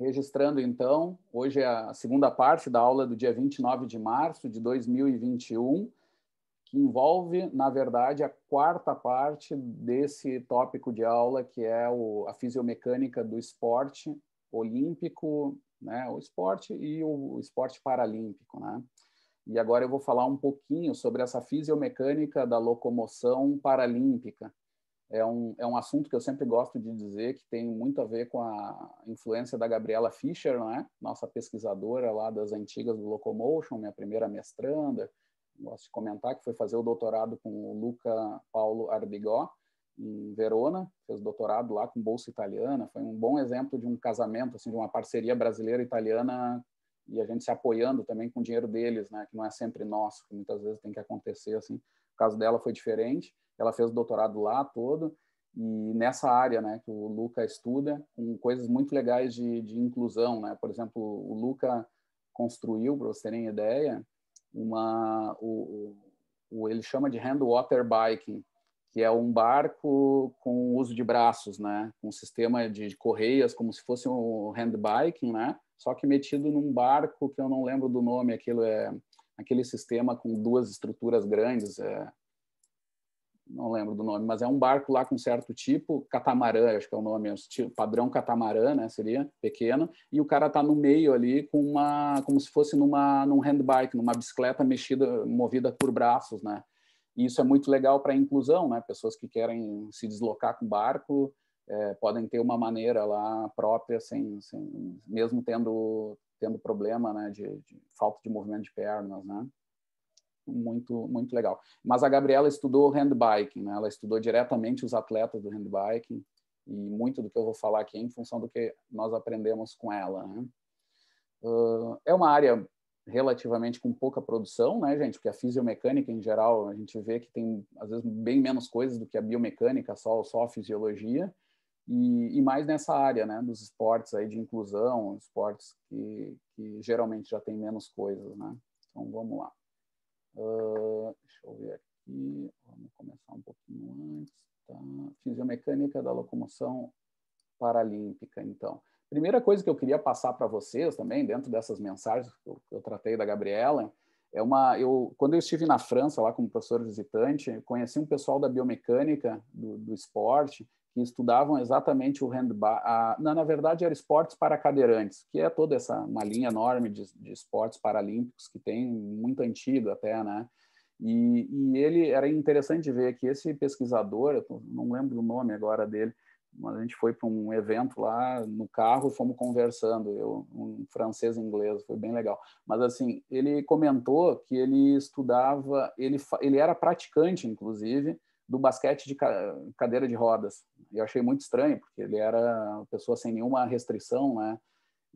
Registrando então, hoje é a segunda parte da aula do dia 29 de março de 2021, que envolve, na verdade, a quarta parte desse tópico de aula, que é o, a fisiomecânica do esporte olímpico, né, o esporte e o, o esporte paralímpico. Né? E agora eu vou falar um pouquinho sobre essa fisiomecânica da locomoção paralímpica, é um, é um assunto que eu sempre gosto de dizer que tem muito a ver com a influência da Gabriela Fischer, não é? nossa pesquisadora lá das antigas do Locomotion, minha primeira mestranda, gosto de comentar que foi fazer o doutorado com o Luca Paulo Arbigó, em Verona, fez doutorado lá com bolsa italiana, foi um bom exemplo de um casamento, assim, de uma parceria brasileira-italiana e a gente se apoiando também com o dinheiro deles, né, que não é sempre nosso, que muitas vezes tem que acontecer assim. O caso dela foi diferente, ela fez o doutorado lá todo e nessa área, né, que o Luca estuda, com coisas muito legais de, de inclusão, né? Por exemplo, o Luca construiu, para vocês terem ideia, uma o, o, ele chama de hand water biking, que é um barco com uso de braços, né? Com um sistema de correias como se fosse um hand biking, né? Só que metido num barco que eu não lembro do nome, aquilo é aquele sistema com duas estruturas grandes, é, não lembro do nome, mas é um barco lá com certo tipo, catamarã, acho que é o nome, é padrão catamarã, né, seria pequeno, e o cara tá no meio ali com uma, como se fosse numa num handbike, numa bicicleta mexida, movida por braços, né? E isso é muito legal para inclusão, né? Pessoas que querem se deslocar com barco é, podem ter uma maneira lá própria, sem, sem mesmo tendo tendo problema, né, de, de falta de movimento de pernas, né? muito, muito legal. Mas a Gabriela estudou handbiking, né? ela estudou diretamente os atletas do handbiking, e muito do que eu vou falar aqui é em função do que nós aprendemos com ela. Né? Uh, é uma área relativamente com pouca produção, né, gente? Porque a fisiomecânica, em geral, a gente vê que tem, às vezes, bem menos coisas do que a biomecânica, só, só a fisiologia, e, e mais nessa área, né, dos esportes aí de inclusão, esportes que, que geralmente já tem menos coisas, né? Então, vamos lá. Uh, deixa eu ver aqui, vamos começar um pouquinho antes. Tá? Fisiomecânica da locomoção paralímpica, então. Primeira coisa que eu queria passar para vocês também, dentro dessas mensagens que eu, que eu tratei da Gabriela, é uma eu quando eu estive na França lá como professor visitante conheci um pessoal da biomecânica do, do esporte que estudavam exatamente o handball. A, na, na, verdade, era esportes para cadeirantes, que é toda essa uma linha enorme de, de esportes paralímpicos que tem muito antigo até, né? E, e, ele era interessante ver que esse pesquisador, não lembro o nome agora dele, mas a gente foi para um evento lá no carro, e fomos conversando, eu, um francês e inglês, foi bem legal. Mas assim, ele comentou que ele estudava, ele, ele era praticante, inclusive, do basquete de cadeira de rodas. Eu achei muito estranho, porque ele era uma pessoa sem nenhuma restrição, né?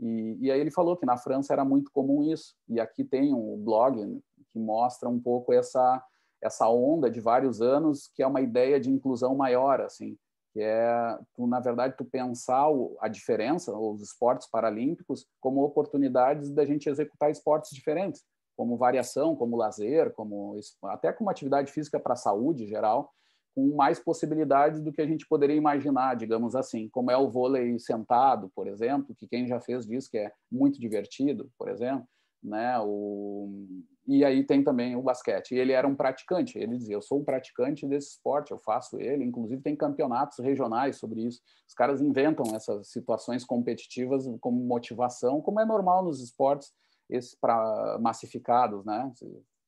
E, e aí ele falou que na França era muito comum isso. E aqui tem um blog que mostra um pouco essa essa onda de vários anos, que é uma ideia de inclusão maior, assim, que é, tu, na verdade, tu pensar a diferença, os esportes paralímpicos, como oportunidades da gente executar esportes diferentes como variação, como lazer, como até como atividade física para a saúde geral, com mais possibilidades do que a gente poderia imaginar, digamos assim, como é o vôlei sentado, por exemplo, que quem já fez diz que é muito divertido, por exemplo, né? O... E aí tem também o basquete. E ele era um praticante, ele dizia, eu sou um praticante desse esporte, eu faço ele, inclusive tem campeonatos regionais sobre isso. Os caras inventam essas situações competitivas como motivação, como é normal nos esportes, esses para massificados, né?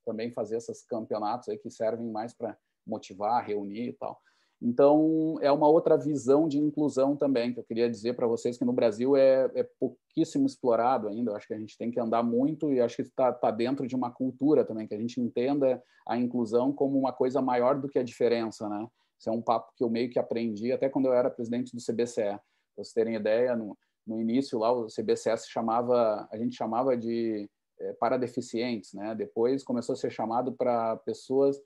Também fazer esses campeonatos aí que servem mais para motivar, reunir e tal. Então, é uma outra visão de inclusão também, que eu queria dizer para vocês que no Brasil é, é, pouquíssimo explorado ainda. Eu acho que a gente tem que andar muito e acho que está tá dentro de uma cultura também, que a gente entenda a inclusão como uma coisa maior do que a diferença, né? Isso é um papo que eu meio que aprendi até quando eu era presidente do CBCE. Para vocês terem ideia, no, no início lá o CBCS chamava, a gente chamava de é, para deficientes, né? Depois começou a ser chamado para pessoas,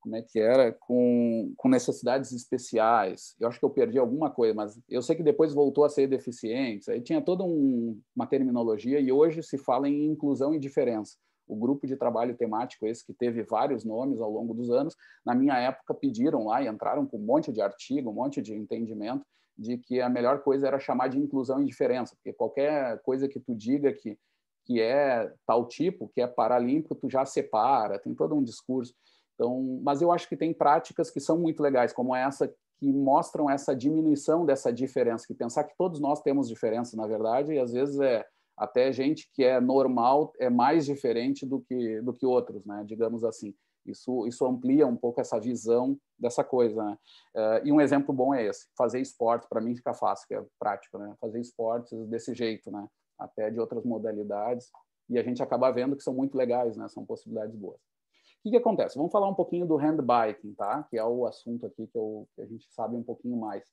como é que era, com, com necessidades especiais. Eu acho que eu perdi alguma coisa, mas eu sei que depois voltou a ser deficientes. Aí tinha toda um, uma terminologia e hoje se fala em inclusão e diferença. O grupo de trabalho temático esse que teve vários nomes ao longo dos anos, na minha época pediram lá e entraram com um monte de artigo, um monte de entendimento de que a melhor coisa era chamar de inclusão e diferença, porque qualquer coisa que tu diga que, que é tal tipo, que é paralímpico, tu já separa, tem todo um discurso. Então, mas eu acho que tem práticas que são muito legais, como essa que mostram essa diminuição dessa diferença, que pensar que todos nós temos diferenças, na verdade, e às vezes é até gente que é normal é mais diferente do que do que outros, né? Digamos assim. Isso, isso amplia um pouco essa visão dessa coisa. Né? Uh, e um exemplo bom é esse: fazer esporte, para mim fica fácil, que é prático, né? fazer esportes desse jeito, né? até de outras modalidades, e a gente acaba vendo que são muito legais, né? são possibilidades boas. O que, que acontece? Vamos falar um pouquinho do handbiking, tá? que é o assunto aqui que, eu, que a gente sabe um pouquinho mais.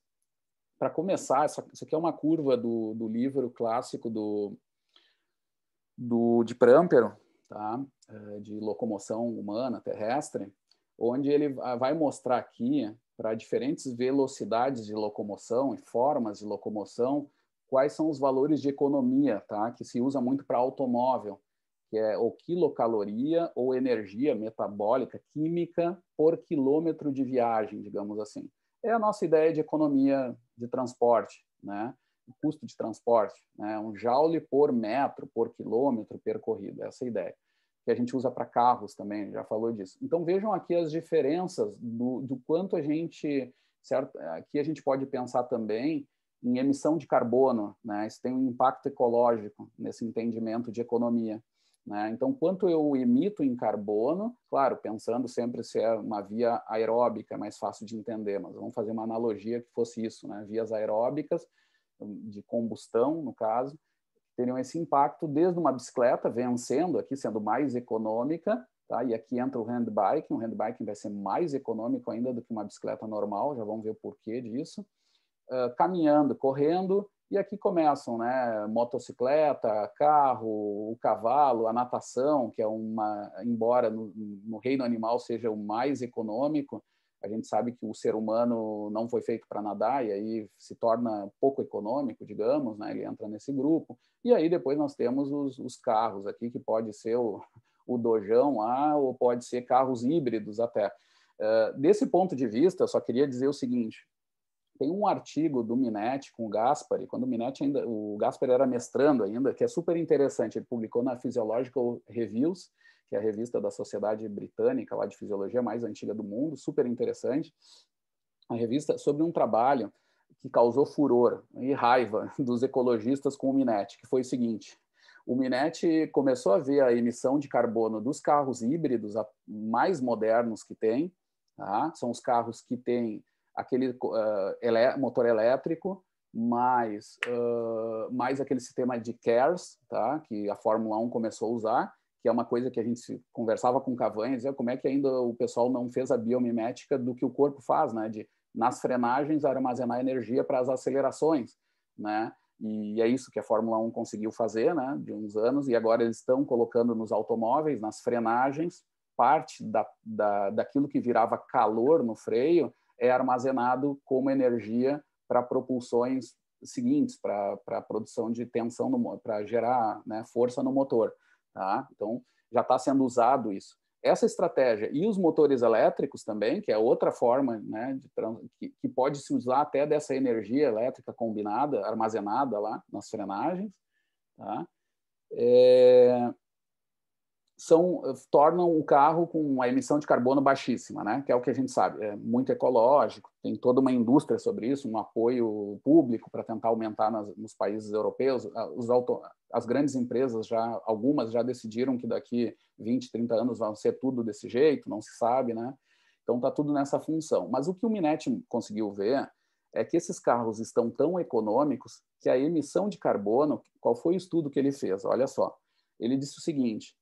Para começar, essa, isso aqui é uma curva do, do livro clássico do, do de Prampero, tá? Eh, de locomoção humana terrestre, onde ele vai mostrar aqui para diferentes velocidades de locomoção e formas de locomoção quais são os valores de economia, tá? Que se usa muito para automóvel, que é ou quilocaloria ou energia metabólica química por quilômetro de viagem, digamos assim. É a nossa ideia de economia de transporte, né? O custo de transporte, né? Um joule por metro, por quilômetro percorrido, essa é a ideia que a gente usa para carros também, já falou disso. Então vejam aqui as diferenças do, do quanto a gente, certo? Aqui a gente pode pensar também em emissão de carbono, né? Isso tem um impacto ecológico nesse entendimento de economia. Né? Então, quanto eu emito em carbono, claro, pensando sempre se é uma via aeróbica, é mais fácil de entender, mas vamos fazer uma analogia que fosse isso, né? vias aeróbicas, de combustão, no caso, teriam esse impacto desde uma bicicleta vencendo aqui, sendo mais econômica, tá? e aqui entra o handbike o handbiking vai ser mais econômico ainda do que uma bicicleta normal, já vamos ver o porquê disso, uh, caminhando, correndo, e aqui começam, né, motocicleta, carro, o cavalo, a natação, que é uma, embora no, no reino animal seja o mais econômico, a gente sabe que o ser humano não foi feito para nadar e aí se torna pouco econômico, digamos, né? ele entra nesse grupo. E aí depois nós temos os, os carros aqui, que pode ser o, o dojão lá, ou pode ser carros híbridos até. Uh, desse ponto de vista, eu só queria dizer o seguinte, tem um artigo do Minetti com o Gaspari, quando o Minetti ainda, o Gaspari era mestrando ainda, que é super interessante, ele publicou na Physiological Reviews, que é a revista da Sociedade Britânica, lá de Fisiologia mais antiga do mundo, super interessante. A revista sobre um trabalho que causou furor e raiva dos ecologistas com o Minet, que foi o seguinte: o Minet começou a ver a emissão de carbono dos carros híbridos mais modernos que tem, tá? são os carros que têm aquele uh, motor elétrico, mais, uh, mais aquele sistema de CARES, tá? que a Fórmula 1 começou a usar, que é uma coisa que a gente conversava com Cavanhas, é ah, como é que ainda o pessoal não fez a biomimética do que o corpo faz, né? De nas frenagens armazenar energia para as acelerações, né? E é isso que a Fórmula 1 conseguiu fazer, né? De uns anos e agora eles estão colocando nos automóveis, nas frenagens, parte da, da daquilo que virava calor no freio é armazenado como energia para propulsões seguintes, para a produção de tensão, para gerar né, força no motor. Tá? Então, já está sendo usado isso. Essa estratégia e os motores elétricos também, que é outra forma né, que, que pode se usar até dessa energia elétrica combinada, armazenada lá nas frenagens, tá? É, são eh, tornam o carro com a emissão de carbono baixíssima, né? Que é o que a gente sabe, é muito ecológico, tem toda uma indústria sobre isso, um apoio público para tentar aumentar nas, nos países europeus. Os auto, as grandes empresas já algumas já decidiram que daqui 20, 30 anos vão ser tudo desse jeito, não se sabe, né? Então tá tudo nessa função. Mas o que o Minetti conseguiu ver é que esses carros estão tão econômicos que a emissão de carbono, qual foi o estudo que ele fez? Olha só, ele disse o seguinte: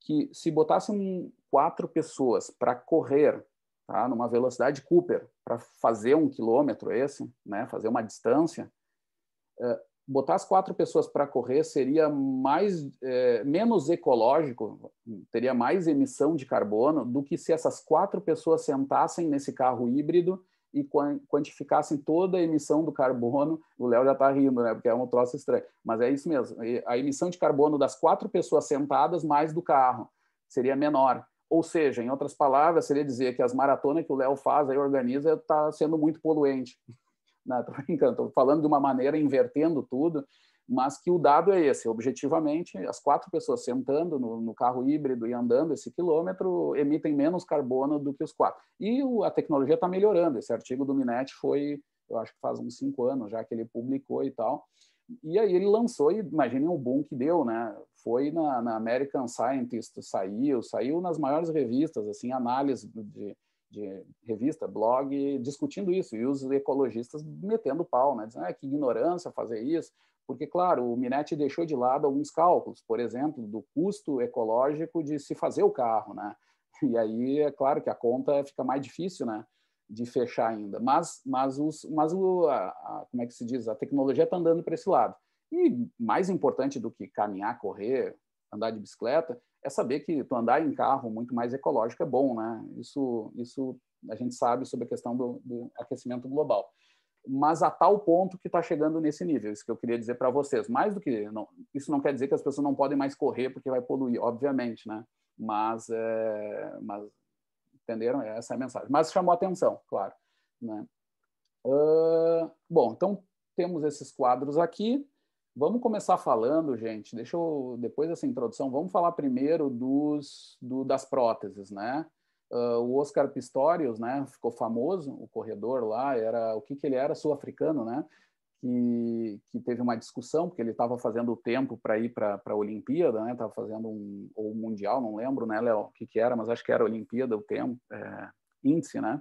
que se botassem quatro pessoas para correr tá, numa velocidade Cooper, para fazer um quilômetro esse, né, fazer uma distância, é, botar as quatro pessoas para correr seria mais é, menos ecológico, teria mais emissão de carbono do que se essas quatro pessoas sentassem nesse carro híbrido e quantificassem toda a emissão do carbono, o Léo já está rindo, né? Porque é um troço estranho. Mas é isso mesmo. A emissão de carbono das quatro pessoas sentadas mais do carro seria menor. Ou seja, em outras palavras, seria dizer que as maratonas que o Léo faz e organiza está sendo muito poluente. Estou né, falando de uma maneira invertendo tudo, mas que o dado é esse, objetivamente, as quatro pessoas sentando no, no, carro híbrido e andando esse quilômetro emitem menos carbono do que os quatro. E o, a tecnologia está melhorando, esse artigo do Minet foi, eu acho que faz uns cinco anos já que ele publicou e tal, e aí ele lançou, e imaginem o boom que deu, né? Foi na, na American Scientist, saiu, saiu nas maiores revistas, assim, análise de, de revista, blog, discutindo isso, e os ecologistas metendo pau, né? Dizendo ah, que ignorância fazer isso, porque, claro, o Minetti deixou de lado alguns cálculos, por exemplo, do custo ecológico de se fazer o carro, né? E aí, é claro que a conta fica mais difícil, né? De fechar ainda. Mas, mas, os, mas o, a, a, como é que se diz? A tecnologia está andando para esse lado. E mais importante do que caminhar, correr, andar de bicicleta, é saber que tu andar em carro muito mais ecológico é bom, né? Isso, isso a gente sabe sobre a questão do, do aquecimento global mas a tal ponto que está chegando nesse nível. Isso que eu queria dizer para vocês. Mais do que não, isso não quer dizer que as pessoas não podem mais correr porque vai poluir, obviamente, né? Mas, é, mas entenderam? Essa é a mensagem. Mas chamou atenção, claro. Né? Uh, bom, então temos esses quadros aqui. Vamos começar falando, gente. Deixa eu depois dessa introdução. Vamos falar primeiro dos do, das próteses, né? Uh, o Oscar Pistorius, né, ficou famoso, o corredor lá, era o que, que ele era, sul-africano, né, que, que teve uma discussão, porque ele estava fazendo o tempo para ir para a Olimpíada, né, estava fazendo um, ou Mundial, não lembro, né, Léo, o que, que era, mas acho que era Olimpíada, o tempo, é, índice, né,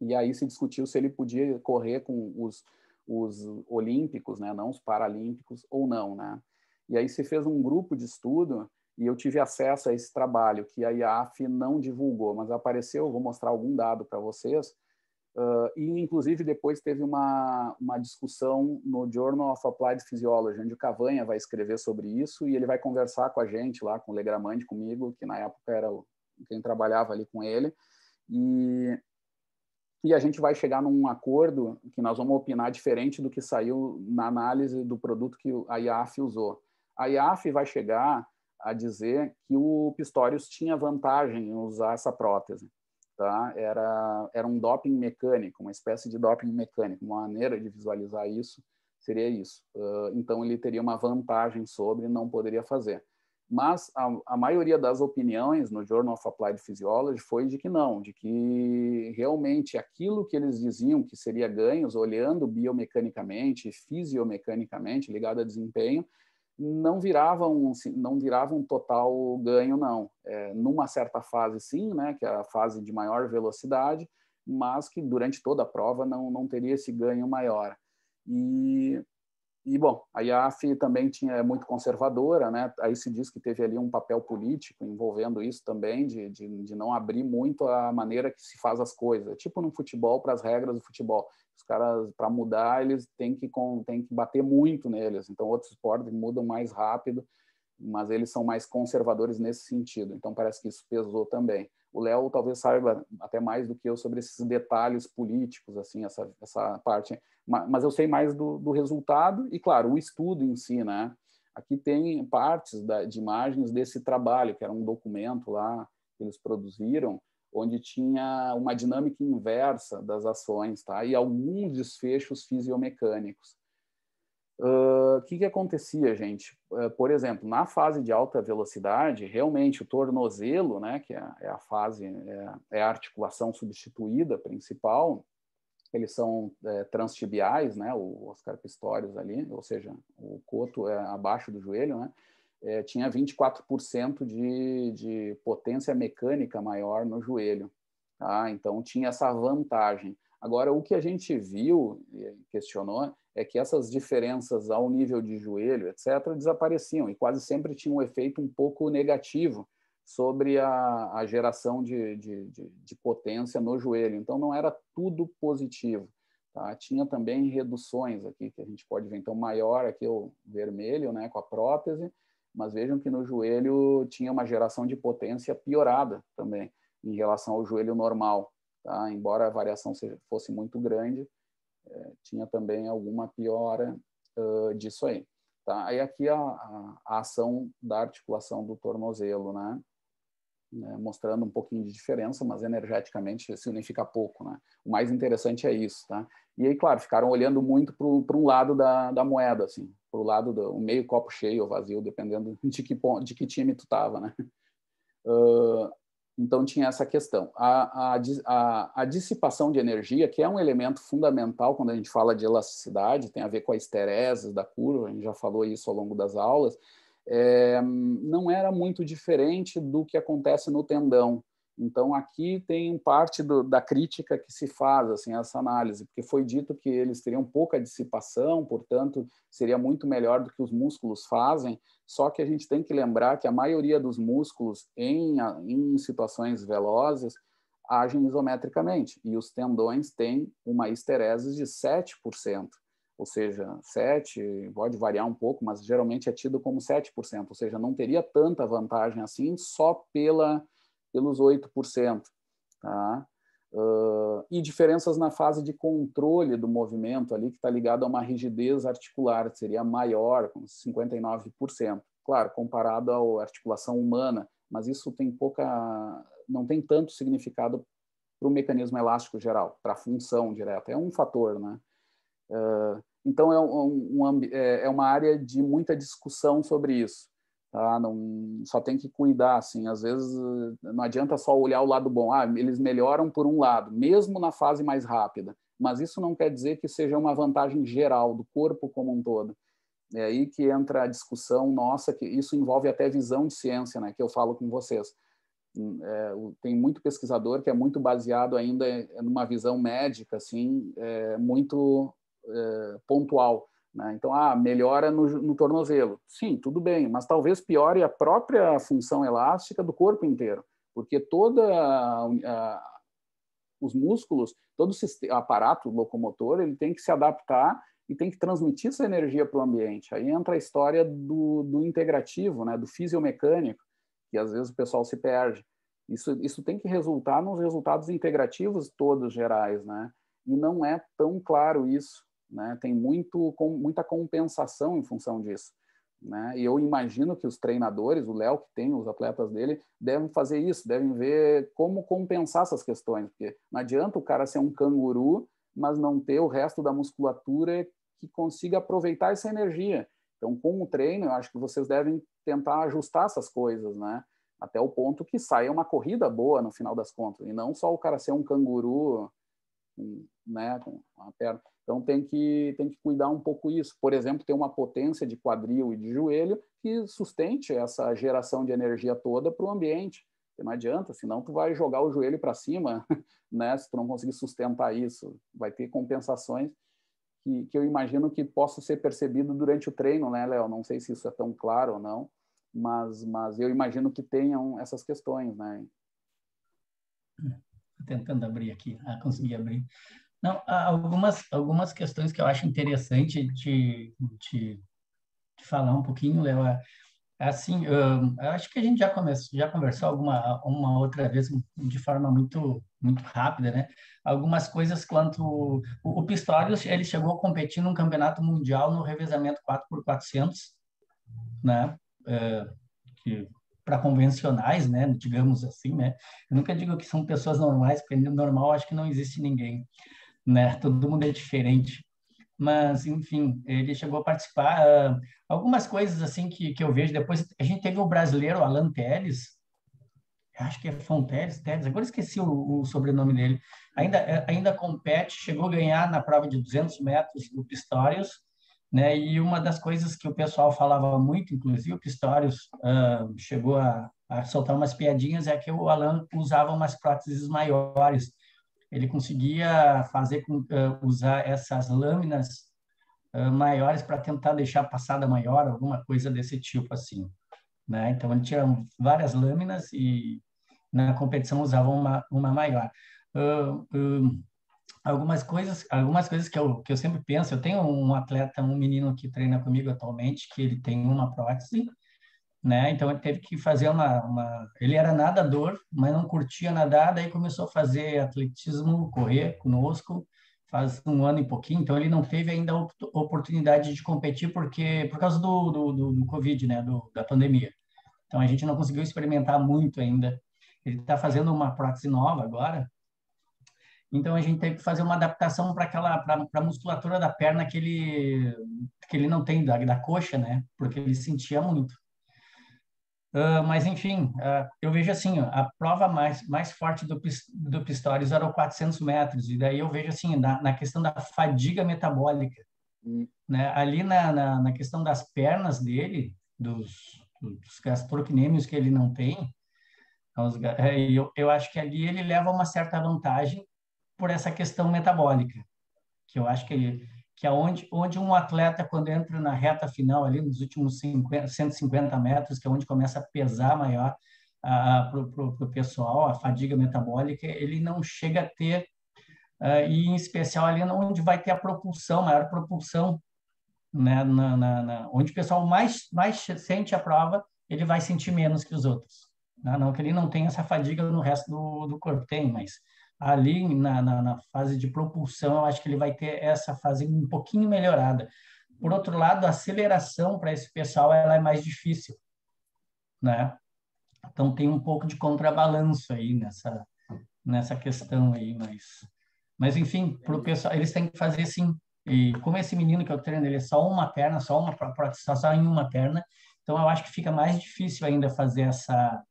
e aí se discutiu se ele podia correr com os, os olímpicos, né, não os paralímpicos, ou não, né, e aí se fez um grupo de estudo e eu tive acesso a esse trabalho que a IAF não divulgou, mas apareceu. Vou mostrar algum dado para vocês. Uh, e, inclusive, depois teve uma, uma discussão no Journal of Applied Physiology, onde o Cavanha vai escrever sobre isso e ele vai conversar com a gente lá, com o Legramande, comigo, que na época era o, quem trabalhava ali com ele. E, e a gente vai chegar num acordo que nós vamos opinar diferente do que saiu na análise do produto que a IAF usou. A IAF vai chegar a dizer que o Pistorius tinha vantagem em usar essa prótese. Tá? Era, era um doping mecânico, uma espécie de doping mecânico. Uma maneira de visualizar isso seria isso. Uh, então, ele teria uma vantagem sobre não poderia fazer. Mas a, a, maioria das opiniões no Journal of Applied Physiology foi de que não, de que realmente aquilo que eles diziam que seria ganhos, olhando biomecanicamente, fisiomecanicamente, ligado a desempenho, não virava um, assim, não virava um total ganho, não. É, numa certa fase, sim, né, que é a fase de maior velocidade, mas que durante toda a prova não, não teria esse ganho maior. E e, bom, a IAF também tinha, é muito conservadora, né? aí se diz que teve ali um papel político envolvendo isso também, de, de, de não abrir muito a maneira que se faz as coisas. Tipo no futebol, para as regras do futebol. Os caras, para mudar, eles têm que, com, têm que bater muito neles. Então, outros esportes mudam mais rápido, mas eles são mais conservadores nesse sentido. Então, parece que isso pesou também. O Léo talvez saiba até mais do que eu sobre esses detalhes políticos, assim, essa, essa parte mas eu sei mais do, do resultado e, claro, o estudo em si, né? Aqui tem partes da, de imagens desse trabalho, que era um documento lá que eles produziram, onde tinha uma dinâmica inversa das ações, tá? E alguns desfechos fisiomecânicos. O uh, que, que acontecia, gente? Uh, por exemplo, na fase de alta velocidade, realmente o tornozelo, né, que é, é a fase, é, é, a articulação substituída principal, eles são é, transtibiais, né? O Oscar Pistorius ali, ou seja, o coto é abaixo do joelho, né? É, tinha 24% de, de potência mecânica maior no joelho, tá? Então tinha essa vantagem. Agora, o que a gente viu, e questionou, é que essas diferenças ao nível de joelho, etc., desapareciam e quase sempre tinham um efeito um pouco negativo sobre a, a geração de, de, de, de, potência no joelho. Então, não era tudo positivo. Tá? Tinha também reduções aqui, que a gente pode ver. Então, maior aqui o vermelho, né, com a prótese, mas vejam que no joelho tinha uma geração de potência piorada também em relação ao joelho normal. Tá? Embora a variação seja, fosse muito grande, é, tinha também alguma piora uh, disso aí. Tá? Aí aqui a, a, a ação da articulação do tornozelo, né? né, mostrando um pouquinho de diferença, mas energeticamente significa pouco. Né? O mais interessante é isso. Tá? E aí, claro, ficaram olhando muito para um lado da, da moeda, assim, para o lado do meio copo cheio ou vazio, dependendo de que, de que time tu estava. Né? Uh, então tinha essa questão. A, a, a, a, dissipação de energia, que é um elemento fundamental quando a gente fala de elasticidade, tem a ver com a esterese da curva, a gente já falou isso ao longo das aulas, é, não era muito diferente do que acontece no tendão. Então, aqui tem parte do, da crítica que se faz, assim, essa análise, porque foi dito que eles teriam pouca dissipação, portanto, seria muito melhor do que os músculos fazem, só que a gente tem que lembrar que a maioria dos músculos, em, em situações velozes, agem isometricamente, e os tendões têm uma esterese de 7% ou seja, 7, pode variar um pouco, mas geralmente é tido como 7%, ou seja, não teria tanta vantagem assim só pela, pelos 8%. Tá? Uh, e diferenças na fase de controle do movimento ali, que está ligado a uma rigidez articular, seria maior, com 59%. Claro, comparado à articulação humana, mas isso tem pouca, não tem tanto significado para o mecanismo elástico geral, para a função direta. É um fator, né? Uh, então, é, um, é um, é, é uma área de muita discussão sobre isso. Tá? Não, só tem que cuidar, assim. Às vezes, não adianta só olhar o lado bom. Ah, eles melhoram por um lado, mesmo na fase mais rápida. Mas isso não quer dizer que seja uma vantagem geral do corpo como um todo. É aí que entra a discussão nossa, que isso envolve até visão de ciência, né, que eu falo com vocês. Hum, é, tem muito pesquisador que é muito baseado ainda numa visão médica, assim, é, muito eh, pontual. Né? Então, ah, melhora no, no tornozelo. Sim, tudo bem, mas talvez piore a própria função elástica do corpo inteiro, porque toda a, a os músculos, todo o aparato locomotor, ele tem que se adaptar e tem que transmitir essa energia para o ambiente. Aí entra a história do, do, integrativo, né, do fisiomecânico, que às vezes o pessoal se perde. Isso, isso tem que resultar nos resultados integrativos todos gerais, né? E não é tão claro isso né? Tem muito, com, muita compensação em função disso. Né? E eu imagino que os treinadores, o Léo que tem os atletas dele, devem fazer isso, devem ver como compensar essas questões, porque não adianta o cara ser um canguru, mas não ter o resto da musculatura que consiga aproveitar essa energia. Então, com o treino, eu acho que vocês devem tentar ajustar essas coisas, né? Até o ponto que saia uma corrida boa no final das contas, e não só o cara ser um canguru, né, com a perna. Então tem que, tem que cuidar um pouco isso. Por exemplo, ter uma potência de quadril e de joelho que sustente essa geração de energia toda para o ambiente. não adianta, senão tu vai jogar o joelho para cima, né? Se tu não conseguir sustentar isso, vai ter compensações que, que eu imagino que possam ser percebidas durante o treino, né, Léo? Não sei se isso é tão claro ou não, mas, mas eu imagino que tenham essas questões, né? tentando abrir aqui, ah, consegui abrir. Não, algumas, algumas questões que eu acho interessante de, de, de falar um pouquinho, Léo. É assim, eu, acho que a gente já, começou, já conversou alguma uma outra vez de forma muito muito rápida, né? Algumas coisas quanto o, o Pistorius ele chegou a competir num campeonato mundial no revezamento 4x400, né? É, para convencionais, né? Digamos assim, né? Eu nunca digo que são pessoas normais, porque normal acho que não existe ninguém né? Todo mundo é diferente. Mas, enfim, ele chegou a participar. Uh, algumas coisas, assim, que, que eu vejo depois. A gente teve o brasileiro Alan Teles, acho que é Fonteles, Teles, agora esqueci o, o, sobrenome dele. Ainda, é, ainda compete, chegou a ganhar na prova de 200 metros do Pistorius, né? E uma das coisas que o pessoal falava muito, inclusive o Pistorius uh, chegou a, a soltar umas piadinhas, é que o Alan usava umas próteses maiores ele conseguia fazer com, uh, usar essas lâminas uh, maiores para tentar deixar a passada maior, alguma coisa desse tipo assim. Né? Então ele tinha várias lâminas e na competição usava uma, uma maior. Uh, algumas coisas, algumas coisas que eu, que eu sempre penso. Eu tenho um atleta, um menino que treina comigo atualmente, que ele tem uma prótese né? Então ele teve que fazer uma, uma, ele era nadador, mas não curtia nadar, daí começou a fazer atletismo, correr conosco, faz um ano e pouquinho. Então ele não teve ainda oportunidade de competir porque por causa do do, do, do covid, né? Do, da pandemia. Então a gente não conseguiu experimentar muito ainda. Ele está fazendo uma prótese nova agora. Então a gente teve que fazer uma adaptação para aquela para a musculatura da perna que ele que ele não tem da, da coxa, né? Porque ele sentia muito. Uh, mas, enfim, uh, eu vejo assim, a prova mais, mais forte do, do Pistorius era o 400 metros, e daí eu vejo assim, na, na questão da fadiga metabólica, hum. né? ali na, na, na, questão das pernas dele, dos, dos gastrocnêmios que ele não tem, os, é, eu, eu acho que ali ele leva uma certa vantagem por essa questão metabólica, que eu acho que ele, que é onde, onde um atleta, quando entra na reta final, ali nos últimos 50, 150 metros, que é onde começa a pesar maior uh, para o pessoal, a fadiga metabólica, ele não chega a ter, uh, e em especial ali onde vai ter a propulsão, maior propulsão, né, na, na, na, onde o pessoal mais, mais sente a prova, ele vai sentir menos que os outros. Né? Não que ele não tenha essa fadiga no resto do, do corpo, tem, mas ali na, na, na, fase de propulsão, eu acho que ele vai ter essa fase um pouquinho melhorada. Por outro lado, a aceleração para esse pessoal ela é mais difícil, né? Então tem um pouco de contrabalanço aí nessa nessa questão aí, mas mas enfim, para o pessoal eles têm que fazer sim. E como esse menino que eu treino ele é só uma perna, só uma só, só em uma perna, então eu acho que fica mais difícil ainda fazer essa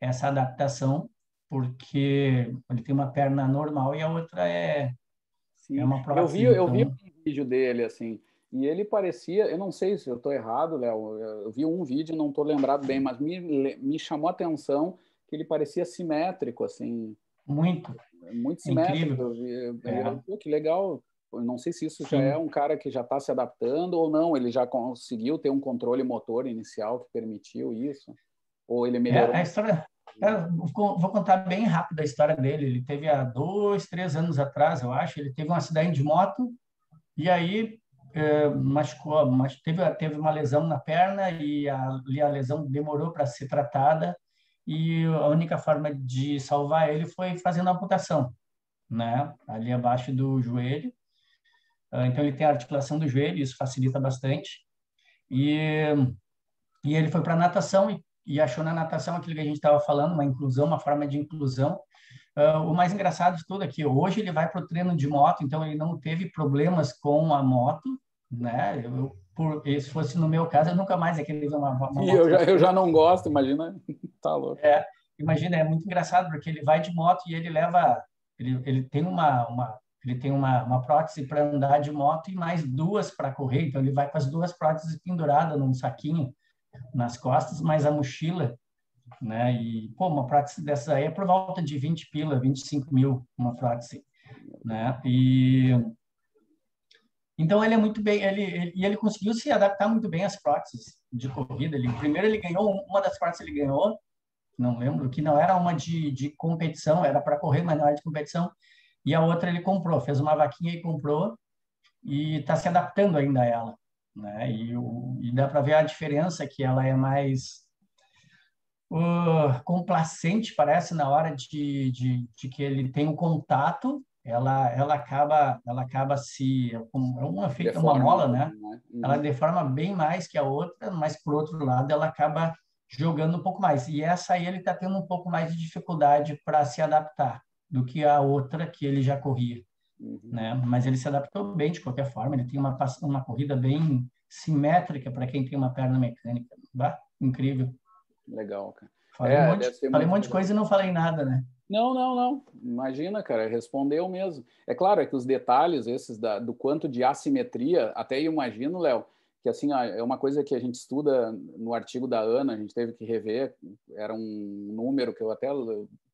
essa adaptação porque ele tem uma perna normal e a outra é, Sim. é uma prótese. Eu vi, assim, então... eu vi um vídeo dele, assim, e ele parecia, eu não sei se eu estou errado, Léo, eu vi um vídeo, não estou lembrado bem, mas me, me chamou a atenção que ele parecia simétrico, assim. Muito. Muito é simétrico. Incrível. É. Eu, eu, eu, que legal. Não sei se isso Sim. já é um cara que já está se adaptando ou não, ele já conseguiu ter um controle motor inicial que permitiu isso, ou ele melhorou. É, é história, é, vou contar bem rápido a história dele. Ele teve há dois, três anos atrás, eu acho, ele teve um acidente de moto e aí é, machucou, mas teve, teve uma lesão na perna e a, e a lesão demorou para ser tratada e a única forma de salvar ele foi fazendo amputação, né? Ali abaixo do joelho. Ah, então ele tem a articulação do joelho, isso facilita bastante. E, e ele foi para natação e e achou na natação aquilo que a gente estava falando, uma inclusão, uma forma de inclusão. Uh, o mais engraçado de tudo é que hoje ele vai para o treino de moto, então ele não teve problemas com a moto, né? Eu, por, se fosse no meu caso, eu nunca mais ia querer uma, uma moto. E eu já, eu já não gosto, imagina, tá louco. É, imagina, é muito engraçado, porque ele vai de moto e ele leva, ele, ele tem uma, uma ele tem uma, uma prótese para andar de moto e mais duas para correr, então ele vai com as duas próteses penduradas num saquinho nas costas, mas a mochila, né? E, pô, uma prótese dessa aí é por volta de 20 pila, 25 mil uma prótese, né? E... Então ele é muito bem, ele, ele, ele conseguiu se adaptar muito bem às próteses de corrida. Ele primeiro ele ganhou uma das próteses ele ganhou, não lembro que não era uma de, de competição, era para correr, mas não era de competição. E a outra ele comprou, fez uma vaquinha e comprou e está se adaptando ainda a ela, né? E, o, e dá para ver a diferença que ela é mais uh, complacente, parece, na hora de, de, de que ele tem o um contato, ela, ela acaba ela acaba se é, é uma feita uma mola né, né? Uhum. ela deforma bem mais que a outra mas por outro lado ela acaba jogando um pouco mais e essa aí ele está tendo um pouco mais de dificuldade para se adaptar do que a outra que ele já corria uhum. né? Mas ele se adaptou bem de qualquer forma. Ele tem uma uma corrida bem simétrica para quem tem uma perna mecânica. Bah, incrível. Legal, cara. Falei, é, um, monte, falei um monte de coisa e não falei nada, né? Não, não, não. Imagina, cara, respondeu mesmo. É claro é que os detalhes esses da, do quanto de assimetria, até eu imagino, Léo, que assim, ó, é uma coisa que a gente estuda no artigo da Ana, a gente teve que rever, era um número que eu até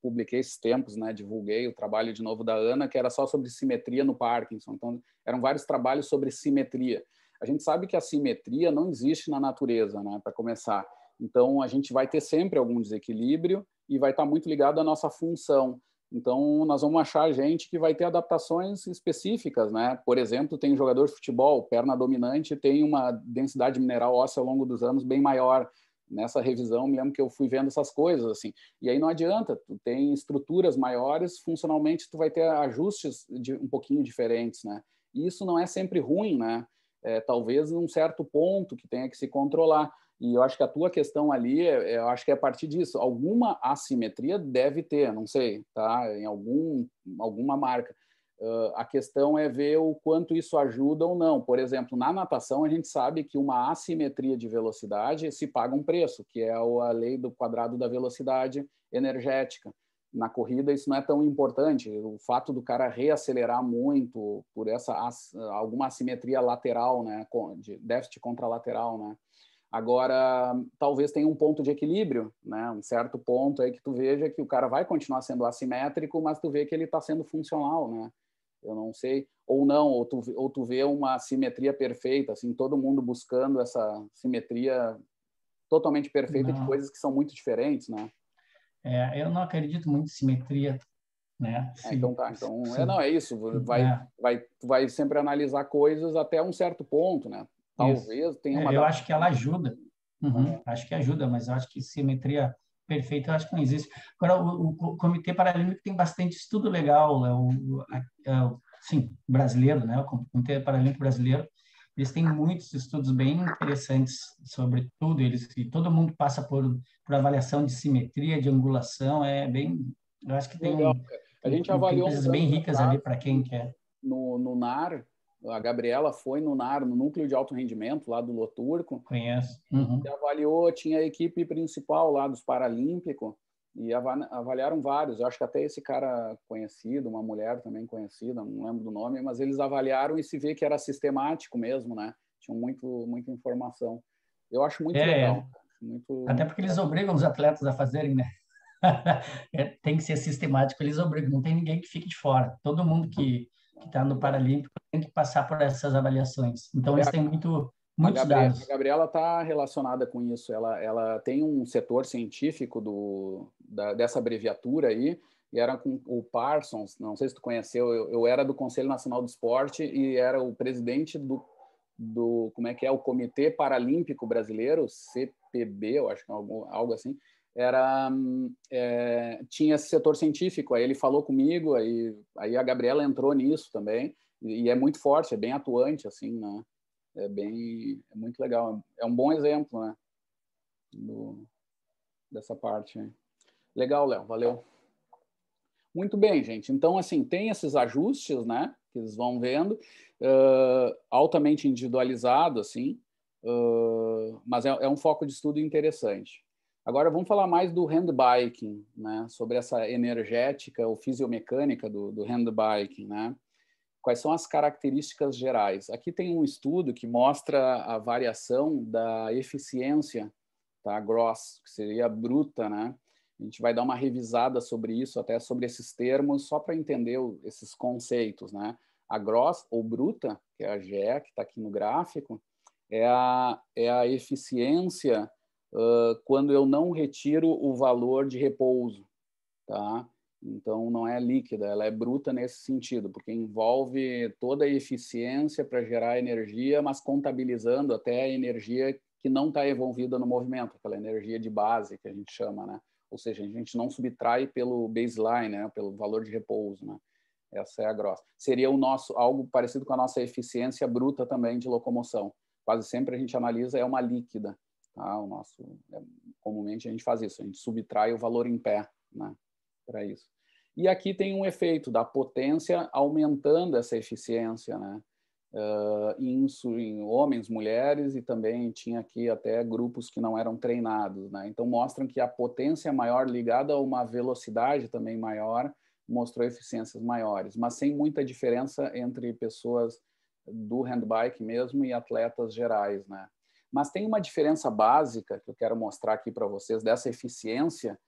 publiquei esses tempos, né, divulguei o trabalho de novo da Ana, que era só sobre simetria no Parkinson. Então, eram vários trabalhos sobre simetria. A gente sabe que a simetria não existe na natureza, né, para começar. Então, a gente vai ter sempre algum desequilíbrio e vai estar tá muito ligado à nossa função. Então, nós vamos achar gente que vai ter adaptações específicas, né? Por exemplo, tem um jogador de futebol, perna dominante, tem uma densidade mineral óssea ao longo dos anos bem maior nessa revisão, me lembro que eu fui vendo essas coisas, assim. E aí não adianta, tu tem estruturas maiores, funcionalmente tu vai ter ajustes de, um pouquinho diferentes, né? E isso não é sempre ruim, né? É, talvez um certo ponto que tenha que se controlar. E eu acho que a tua questão ali, é, eu acho que é a partir disso, alguma assimetria deve ter, não sei, tá? Em algum, alguma marca. Uh, a questão é ver o quanto isso ajuda ou não. Por exemplo, na natação, a gente sabe que uma assimetria de velocidade se paga um preço, que é a lei do quadrado da velocidade energética. Na corrida, isso não é tão importante. O fato do cara reacelerar muito por essa alguma assimetria lateral, né, de déficit contralateral, né. Agora, talvez tenha um ponto de equilíbrio, né? um certo ponto aí que tu veja que o cara vai continuar sendo assimétrico, mas tu vê que ele está sendo funcional, né? eu não sei, ou não, ou tu, ou tu vê uma simetria perfeita, assim, todo mundo buscando essa simetria totalmente perfeita não. de coisas que são muito diferentes, né? É, eu não acredito muito em simetria, né? É, então tá, então é, não, é isso, vai, é. vai, vai sempre analisar coisas até um certo ponto, né? Talvez isso. tenha é, uma... Eu acho que ela ajuda, uhum, é. acho que ajuda, mas eu acho que simetria perfeito, eu acho que não existe. Agora, o, o Comitê Paralímpico tem bastante estudo legal, é o, é o, sim, brasileiro, né? o Comitê Paralímpico Brasileiro, eles têm muitos estudos bem interessantes sobre tudo, eles, e todo mundo passa por, por avaliação de simetria, de angulação, é bem, eu acho que tem, legal, a gente tem avaliou coisas bem ricas ali para quem quer. No, no NAR, a Gabriela foi no NAR, no Núcleo de Alto Rendimento, lá do Loturco. Conheço. Uhum. avaliou, tinha a equipe principal lá dos Paralímpico, e avaliaram vários. Eu acho que até esse cara conhecido, uma mulher também conhecida, não lembro do nome, mas eles avaliaram e se vê que era sistemático mesmo, né? Tinham muito, muita informação. Eu acho muito é, é. legal. É. Muito... Até porque eles obrigam os atletas a fazerem, né? É, tem que ser sistemático, eles obrigam, não tem ninguém que fique de fora. Todo mundo que que está no Paralímpico tem que passar por essas avaliações. Então, isso tem muito, muitos a Gabriela, dados. A Gabriela está relacionada com isso. Ela, ela tem um setor científico do, da, dessa abreviatura aí, e era com o Parsons, não sei se tu conheceu, eu, eu era do Conselho Nacional do Esporte e era o presidente do, do como é que é, o Comitê Paralímpico Brasileiro, CPB, eu acho que é algo, algo assim, era é, tinha esse setor científico. Aí ele falou comigo, aí, aí a Gabriela entrou nisso também e, e é muito forte, é bem atuante assim, né? É bem, é muito legal, é um bom exemplo, né? Do, dessa parte. Hein? Legal, Léo, valeu. Muito bem, gente. Então, assim, tem esses ajustes, né? Que eles vão vendo, uh, altamente individualizado, assim, uh, mas é, é um foco de estudo interessante. Agora vamos falar mais do handbiking, né? sobre essa energética ou fisiomecânica do, do handbiking. Né? Quais são as características gerais? Aqui tem um estudo que mostra a variação da eficiência, tá? gross, que seria bruta. Né? A gente vai dar uma revisada sobre isso, até sobre esses termos, só para entender esses conceitos. Né? A gross ou bruta, que é a GE, que está aqui no gráfico, é a, é a eficiência uh, quando eu não retiro o valor de repouso, tá? Então não é líquida, ela é bruta nesse sentido, porque envolve toda a eficiência para gerar energia, mas contabilizando até a energia que não está envolvida no movimento, aquela energia de base que a gente chama, né? Ou seja, a gente não subtrai pelo baseline, né? Pelo valor de repouso, né? Essa é a grossa. Seria o nosso algo parecido com a nossa eficiência bruta também de locomoção. Quase sempre a gente analisa é uma líquida, Tá? O nosso, é, comumente a gente faz isso, a gente subtrai o valor em pé né? para isso. E aqui tem um efeito da potência aumentando essa eficiência, né? Uh, em, em, homens, mulheres e também tinha aqui até grupos que não eram treinados, né? Então mostram que a potência é maior ligada a uma velocidade também maior mostrou eficiências maiores, mas sem muita diferença entre pessoas do handbike mesmo e atletas gerais, né? Mas tem uma diferença básica que eu quero mostrar aqui para vocês dessa eficiência,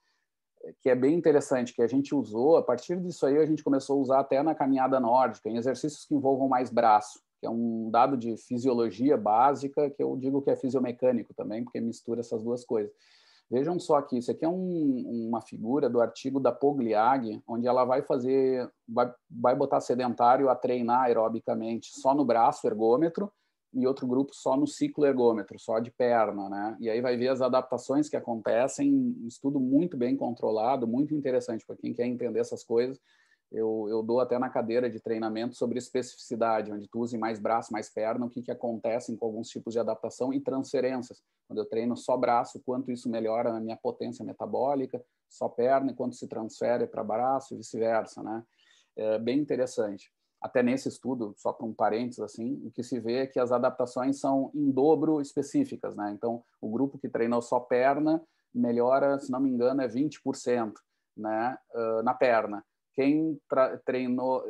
eh, que é bem interessante, que a gente usou, a partir disso aí a gente começou a usar até na caminhada nórdica, em exercícios que envolvam mais braço, que é um dado de fisiologia básica, que eu digo que é fisiomecânico também, porque mistura essas duas coisas. Vejam só aqui, isso aqui é um, uma figura do artigo da Pogliag, onde ela vai fazer, vai, vai botar sedentário a treinar aerobicamente só no braço, ergômetro, e outro grupo só no ciclo ergômetro, só de perna, né? E aí vai ver as adaptações que acontecem, um estudo muito bem controlado, muito interessante para quem quer entender essas coisas. Eu, eu dou até na cadeira de treinamento sobre especificidade, onde tu use mais braço, mais perna, o que, que acontece com alguns tipos de adaptação e transferências. Quando eu treino só braço, quanto isso melhora a minha potência metabólica, só perna, e quanto se transfere para braço e vice-versa, né? É bem interessante até nesse estudo, só para um parênteses, assim, o que se vê é que as adaptações são em dobro específicas, né? Então, o grupo que treinou só perna melhora, se não me engano, é 20%, né, uh, na perna. Quem treinou,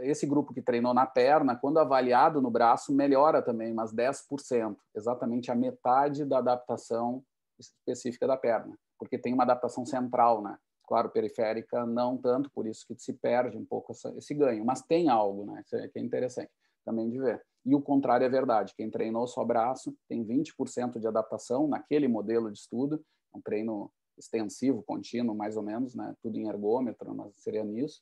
esse grupo que treinou na perna, quando avaliado no braço, melhora também, mas 10%, exatamente a metade da adaptação específica da perna, porque tem uma adaptação central, né? claro, periférica não tanto, por isso que se perde um pouco essa, esse ganho, mas tem algo, né, que é, é interessante também de ver. E o contrário é verdade, quem treinou só braço tem 20% de adaptação naquele modelo de estudo, é um treino extensivo, contínuo, mais ou menos, né, tudo em ergômetro, mas seria nisso,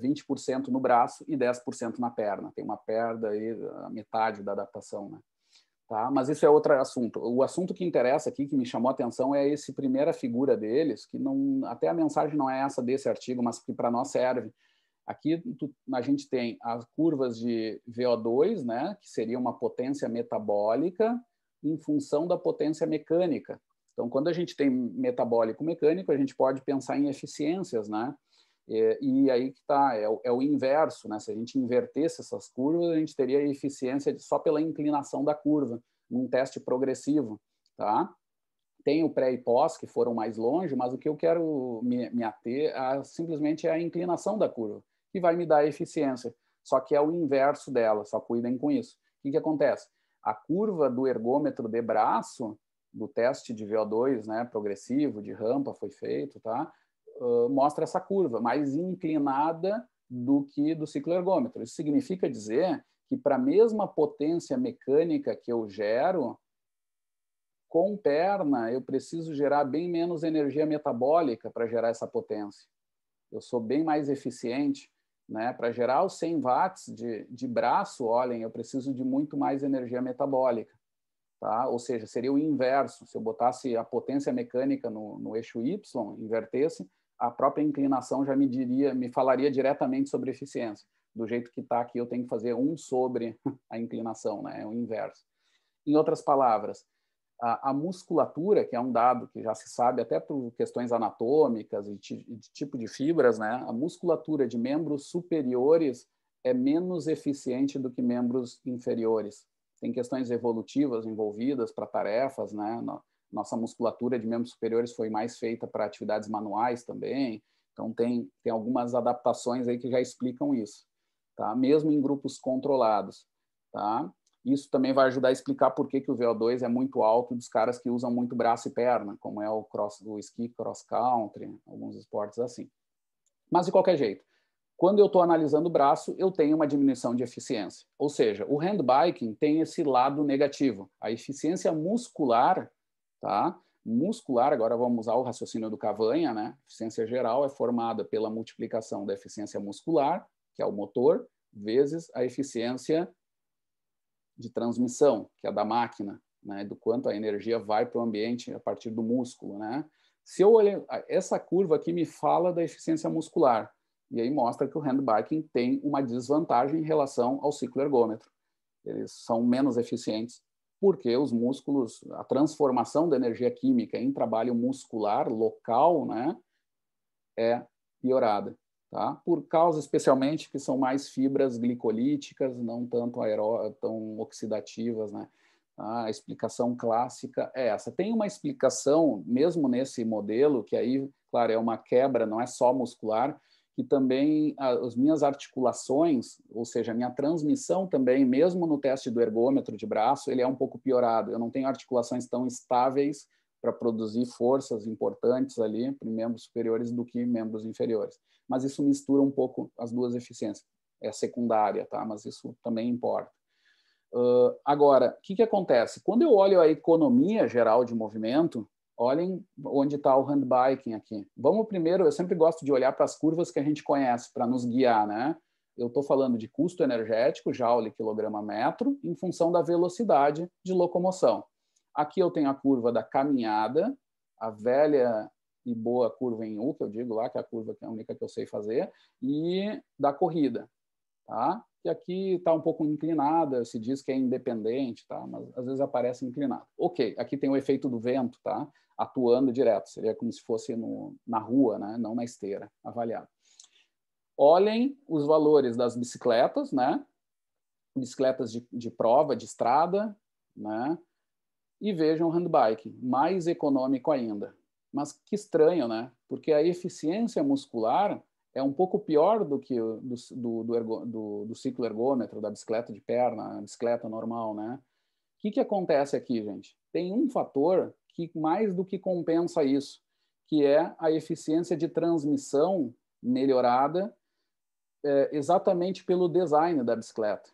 20% é, no braço e 10% na perna, tem uma perda aí, a metade da adaptação, né. Tá? Mas isso é outro assunto. O assunto que interessa aqui, que me chamou a atenção, é esse primeira figura deles, que não, até a mensagem não é essa desse artigo, mas que para nós serve. Aqui tu, a gente tem as curvas de VO2, né, que seria uma potência metabólica em função da potência mecânica. Então, quando a gente tem metabólico mecânico, a gente pode pensar em eficiências, né? É, e aí que está, é, é, o inverso, né? Se a gente invertesse essas curvas, a gente teria eficiência de, só pela inclinação da curva, num teste progressivo, tá? Tem o pré e pós, que foram mais longe, mas o que eu quero me, me ater a, simplesmente é a inclinação da curva, que vai me dar eficiência, só que é o inverso dela, só cuidem com isso. O que, que acontece? A curva do ergômetro de braço, do teste de VO2 né, progressivo, de rampa, foi feito, tá? mostra essa curva mais inclinada do que do ciclo ergômetro. Isso significa dizer que para a mesma potência mecânica que eu gero, com perna eu preciso gerar bem menos energia metabólica para gerar essa potência. Eu sou bem mais eficiente. Né? Para gerar os 100 watts de, de braço, olhem, eu preciso de muito mais energia metabólica. Tá? Ou seja, seria o inverso. Se eu botasse a potência mecânica no, no eixo Y, invertesse, a própria inclinação já me diria, me falaria diretamente sobre eficiência. Do jeito que está aqui, eu tenho que fazer um sobre a inclinação, né? é o inverso. Em outras palavras, a, a, musculatura, que é um dado que já se sabe até por questões anatômicas e de tipo de fibras, né? a musculatura de membros superiores é menos eficiente do que membros inferiores. Tem questões evolutivas envolvidas para tarefas, né? nossa musculatura de membros superiores foi mais feita para atividades manuais também. Então, tem, tem algumas adaptações aí que já explicam isso, tá? Mesmo em grupos controlados, tá? Isso também vai ajudar a explicar por que, que o VO2 é muito alto dos caras que usam muito braço e perna, como é o cross, o ski, cross country, alguns esportes assim. Mas de qualquer jeito, quando eu estou analisando o braço, eu tenho uma diminuição de eficiência. Ou seja, o handbiking tem esse lado negativo. A eficiência muscular tá? Muscular, agora vamos ao raciocínio do Cavanha, né? Eficiência geral é formada pela multiplicação da eficiência muscular, que é o motor, vezes a eficiência de transmissão, que é da máquina, né? Do quanto a energia vai para o ambiente a partir do músculo, né? Se eu olhar essa curva aqui me fala da eficiência muscular e aí mostra que o handbiking tem uma desvantagem em relação ao ciclo ergômetro. Eles são menos eficientes porque os músculos, a transformação da energia química em trabalho muscular local, né, é piorada, tá? Por causa especialmente que são mais fibras glicolíticas, não tanto aeró tão oxidativas, né? A explicação clássica é essa. Tem uma explicação mesmo nesse modelo que aí, claro, é uma quebra, não é só muscular, que também as minhas articulações, ou seja, a minha transmissão também, mesmo no teste do ergômetro de braço, ele é um pouco piorado. Eu não tenho articulações tão estáveis para produzir forças importantes ali para membros superiores do que membros inferiores. Mas isso mistura um pouco as duas eficiências. É secundária, tá? Mas isso também importa. Uh, agora, o que, que acontece? Quando eu olho a economia geral de movimento, olhem onde está o handbiking aqui. Vamos primeiro, eu sempre gosto de olhar para as curvas que a gente conhece para nos guiar, né? Eu estou falando de custo energético, joule quilograma metro, em função da velocidade de locomoção. Aqui eu tenho a curva da caminhada, a velha e boa curva em U, que eu digo lá, que é a curva que é a única que eu sei fazer, e da corrida, tá? E aqui está um pouco inclinada, se diz que é independente, tá? Mas às vezes aparece inclinada. Ok, aqui tem o efeito do vento, tá? atuando direto, seria como se fosse no, na rua, né? não na esteira, avaliado. Olhem os valores das bicicletas, né? bicicletas de, de prova, de estrada, né? e vejam o handbike, mais econômico ainda. Mas que estranho, né? Porque a eficiência muscular é um pouco pior do que do, do, do, ergo, do, do ciclo ergômetro, da bicicleta de perna, bicicleta normal, né? O que, que acontece aqui, gente? Tem um fator que mais do que compensa isso, que é a eficiência de transmissão melhorada é, exatamente pelo design da bicicleta.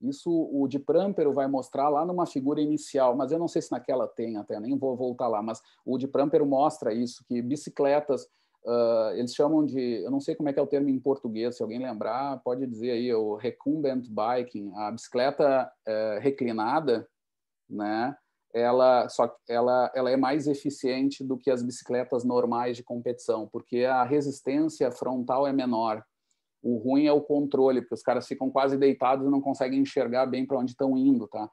Isso o de Prampero vai mostrar lá numa figura inicial, mas eu não sei se naquela tem até, nem vou voltar lá, mas o de Prampero mostra isso, que bicicletas, uh, eles chamam de, eu não sei como é que é o termo em português, se alguém lembrar, pode dizer aí, o recumbent biking, a bicicleta uh, reclinada, né, ela só ela ela é mais eficiente do que as bicicletas normais de competição, porque a resistência frontal é menor. O ruim é o controle, porque os caras ficam quase deitados e não conseguem enxergar bem para onde estão indo, tá?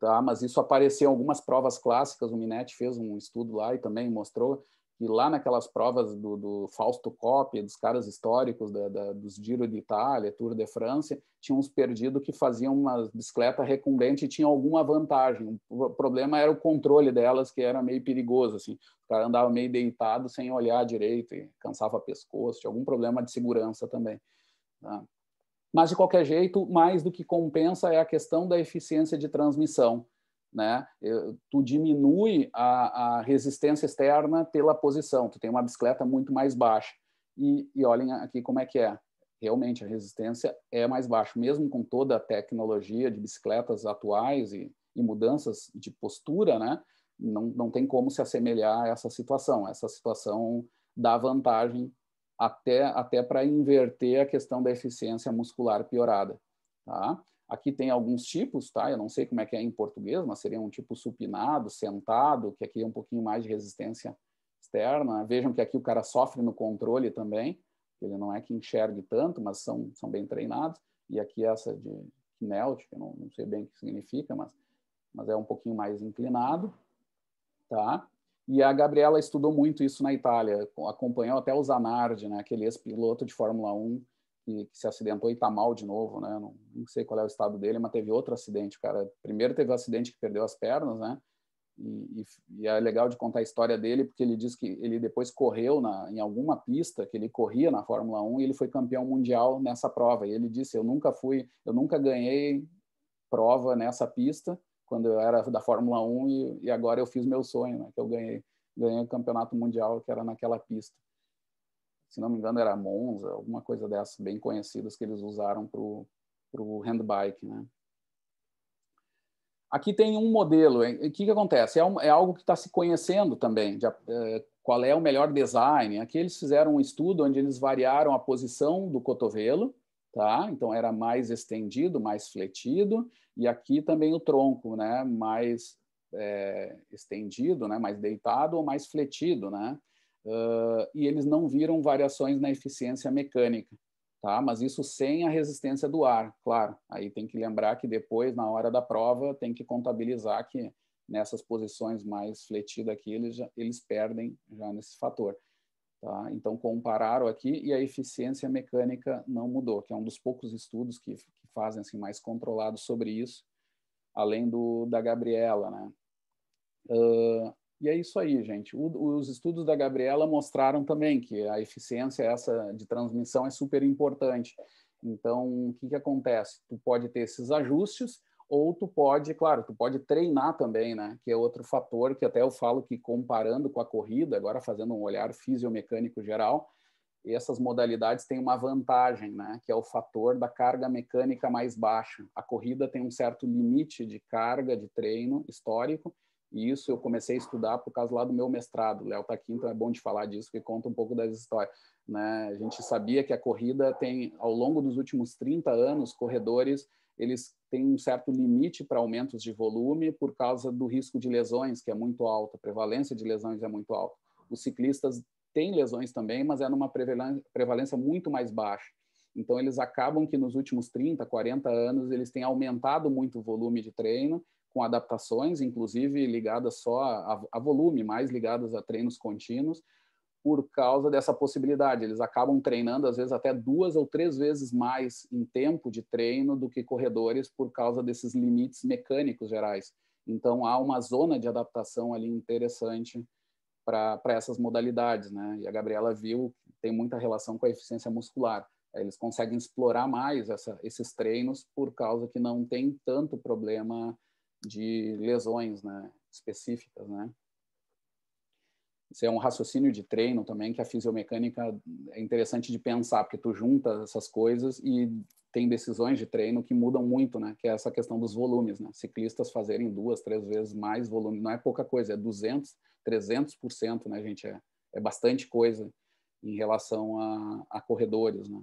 Tá, mas isso apareceu em algumas provas clássicas, o Minetti fez um estudo lá e também mostrou e lá naquelas provas do, do Fausto Coppi, dos caras históricos da, da, dos Giro de Itália, Tour de França, tinha uns perdidos que faziam uma bicicleta recumbente e tinha alguma vantagem. O problema era o controle delas, que era meio perigoso, assim. O cara andava meio deitado, sem olhar direito, e cansava pescoço, tinha algum problema de segurança também. Tá? Mas, de qualquer jeito, mais do que compensa é a questão da eficiência de transmissão né? Tu diminui a, a, resistência externa pela posição, tu tem uma bicicleta muito mais baixa. E, e olhem aqui como é que é. Realmente a resistência é mais baixa, mesmo com toda a tecnologia de bicicletas atuais e, e mudanças de postura, né? Não, não tem como se assemelhar a essa situação. Essa situação dá vantagem até, até para inverter a questão da eficiência muscular piorada. Tá? Aqui tem alguns tipos, tá? Eu não sei como é que é em português, mas seria um tipo supinado, sentado, que aqui é um pouquinho mais de resistência externa. Vejam que aqui o cara sofre no controle também, ele não é que enxergue tanto, mas são, são bem treinados. E aqui essa de knelt, que eu não, não sei bem o que significa, mas, mas é um pouquinho mais inclinado, tá? E a Gabriela estudou muito isso na Itália, acompanhou até o Zanardi, né, aquele ex-piloto de Fórmula 1 que, que, se acidentou e tá mal de novo, né? Não, não, sei qual é o estado dele, mas teve outro acidente, cara. Primeiro teve o um acidente que perdeu as pernas, né? E, e, e, é legal de contar a história dele, porque ele diz que ele depois correu na, em alguma pista que ele corria na Fórmula 1 e ele foi campeão mundial nessa prova. E ele disse: Eu nunca fui, eu nunca ganhei prova nessa pista quando eu era da Fórmula 1 e, e agora eu fiz meu sonho, né? Que eu ganhei, ganhei o campeonato mundial que era naquela pista se não me engano era Monza, alguma coisa dessas bem conhecidas que eles usaram para o handbike, né? Aqui tem um modelo. O que, que acontece? É, um, é algo que está se conhecendo também. De, é, qual é o melhor design? Aqui eles fizeram um estudo onde eles variaram a posição do cotovelo, tá? Então era mais estendido, mais fletido, e aqui também o tronco, né? Mais é, estendido, né? Mais deitado ou mais fletido, né? uh, e eles não viram variações na eficiência mecânica, tá? Mas isso sem a resistência do ar, claro. Aí tem que lembrar que depois, na hora da prova, tem que contabilizar que nessas posições mais fletidas aqui, eles, já, eles perdem já nesse fator. Tá? Então, compararam aqui e a eficiência mecânica não mudou, que é um dos poucos estudos que, que fazem assim, mais controlado sobre isso, além do da Gabriela. Né? Ah, e é isso aí, gente. O, os estudos da Gabriela mostraram também que a eficiência essa de transmissão é super importante. Então, o que, que acontece? Tu pode ter esses ajustes, ou tu pode, claro, tu pode treinar também, né? Que é outro fator que até eu falo que comparando com a corrida, agora fazendo um olhar fisiomecânico geral, essas modalidades têm uma vantagem, né? Que é o fator da carga mecânica mais baixa. A corrida tem um certo limite de carga de treino histórico e isso eu comecei a estudar por causa lá do meu mestrado. Léo tá aqui, então é bom de falar disso, que conta um pouco das histórias. Né? A gente sabia que a corrida tem, ao longo dos últimos 30 anos, corredores eles têm um certo limite para aumentos de volume por causa do risco de lesões, que é muito alto, a prevalência de lesões é muito alta. Os ciclistas têm lesões também, mas é numa prevalência muito mais baixa. Então, eles acabam que nos últimos 30, 40 anos, eles têm aumentado muito o volume de treino com adaptações, inclusive ligadas só a, a volume, mais ligadas a treinos contínuos, por causa dessa possibilidade. Eles acabam treinando, às vezes, até duas ou três vezes mais em tempo de treino do que corredores, por causa desses limites mecânicos gerais. Então, há uma zona de adaptação ali interessante para essas modalidades, né? E a Gabriela viu que tem muita relação com a eficiência muscular. Eles conseguem explorar mais essa, esses treinos por causa que não tem tanto problema de lesões né, específicas, né? Isso é um raciocínio de treino também que a fisiomecânica é interessante de pensar, porque tu junta essas coisas e tem decisões de treino que mudam muito, né? Que é essa questão dos volumes, né? Ciclistas fazerem duas, três vezes mais volume, não é pouca coisa, é 200, 300%, né, gente? É, é bastante coisa em relação a, a corredores, né?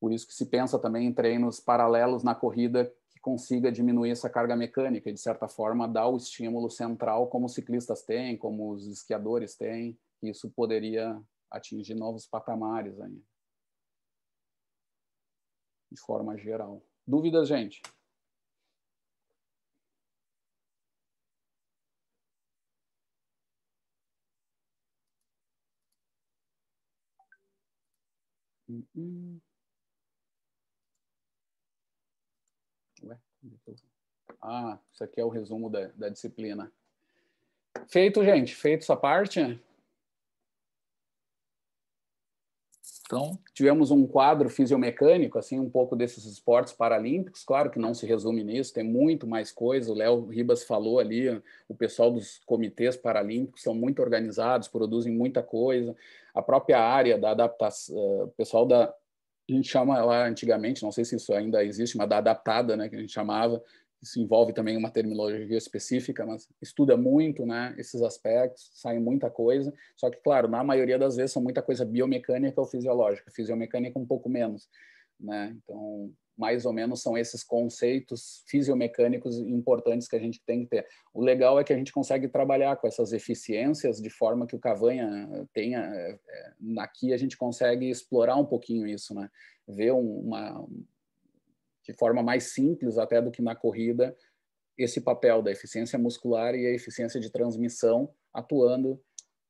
Por isso que se pensa também em treinos paralelos na corrida consiga diminuir essa carga mecânica e, de certa forma, dar o estímulo central como os ciclistas têm, como os esquiadores têm, isso poderia atingir novos patamares ainda. De forma geral. Dúvidas, gente? Uh -uh. Ah, isso aqui é o resumo da, da disciplina. Feito, gente? Feito sua parte? Então, tivemos um quadro fisiomecânico, assim, um pouco desses esportes paralímpicos. Claro que não se resume nisso, tem muito mais coisa. O Léo Ribas falou ali, o pessoal dos comitês paralímpicos são muito organizados, produzem muita coisa. A própria área da adaptação, o eh, pessoal da. A gente chama lá antigamente, não sei se isso ainda existe, mas da adaptada, né, que a gente chamava, isso envolve também uma terminologia específica, mas estuda muito, né, esses aspectos, sai muita coisa, só que, claro, na maioria das vezes são muita coisa biomecânica ou fisiológica, fisiomecânica um pouco menos, né, então mais ou menos são esses conceitos fisiomecânicos importantes que a gente tem que ter. O legal é que a gente consegue trabalhar com essas eficiências de forma que o Cavanha eh, tenha, eh, eh, aqui a gente consegue explorar um pouquinho isso, né, ver uma, de forma mais simples até do que na corrida, esse papel da eficiência muscular e a eficiência de transmissão atuando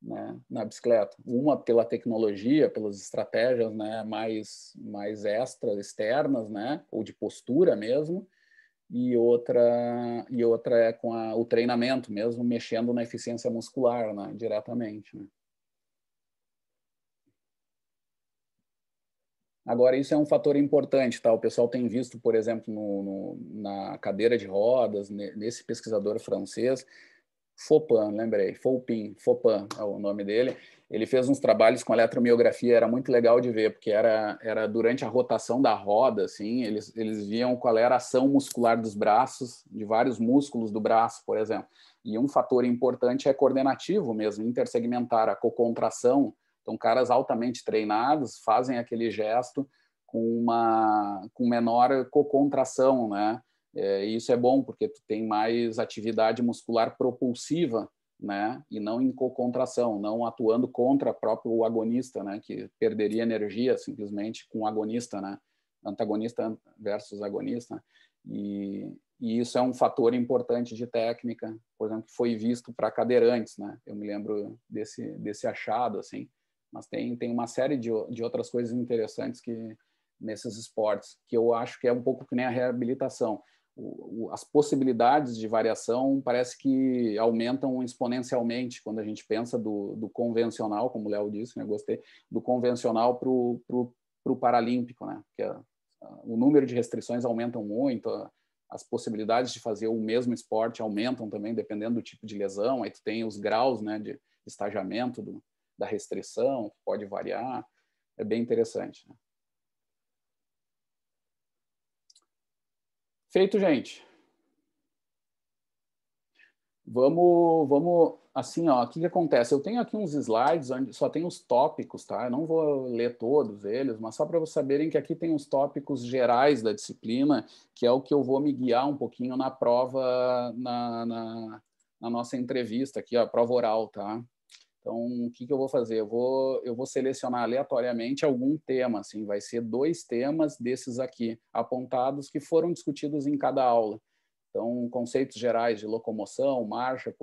né, na bicicleta. Uma pela tecnologia, pelas estratégias né, mais, mais extras, externas, né, ou de postura mesmo, e outra, e outra é com a, o treinamento mesmo, mexendo na eficiência muscular né, diretamente. Né. Agora, isso é um fator importante, tá? O pessoal tem visto, por exemplo, no, no, na cadeira de rodas, nesse pesquisador francês, Fopin, lembrei, Fopin, Fopin é o nome dele. Ele fez uns trabalhos com eletromiografia, era muito legal de ver, porque era, era durante a rotação da roda, assim, eles, eles viam qual era a ação muscular dos braços, de vários músculos do braço, por exemplo. E um fator importante é coordenativo mesmo, intersegmentar, a cocontração, então, caras altamente treinados fazem aquele gesto com uma com menor cocontração, né? É, isso é bom porque tu tem mais atividade muscular propulsiva, né? E não em cocontração, não atuando contra o próprio agonista, né? Que perderia energia simplesmente com o agonista, né? Antagonista versus agonista. E, e isso é um fator importante de técnica, por exemplo, que foi visto para cadeirantes, né? Eu me lembro desse desse achado assim mas tem, tem uma série de, de outras coisas interessantes que nesses esportes, que eu acho que é um pouco que nem a reabilitação. O, o, as possibilidades de variação parece que aumentam exponencialmente quando a gente pensa do, do convencional, como o Léo disse, né, gostei, do convencional para o paralímpico, né? que a, é, a, ah, o número de restrições aumentam muito, a, ah, as possibilidades de fazer o mesmo esporte aumentam também, dependendo do tipo de lesão, aí tu tem os graus né, de estagiamento do, da restrição, que pode variar, é bem interessante. Né? Feito, gente. Vamos, vamos, assim, ó, o que, que, acontece? Eu tenho aqui uns slides onde só tem os tópicos, tá? Eu não vou ler todos eles, mas só para vocês saberem que aqui tem os tópicos gerais da disciplina, que é o que eu vou me guiar um pouquinho na prova, na, na, na nossa entrevista aqui, ó, a prova oral, tá? Então, o que, que eu vou fazer? Eu vou, eu vou selecionar aleatoriamente algum tema, assim, vai ser dois temas desses aqui, apontados, que foram discutidos em cada aula. Então, conceitos gerais de locomoção, marcha,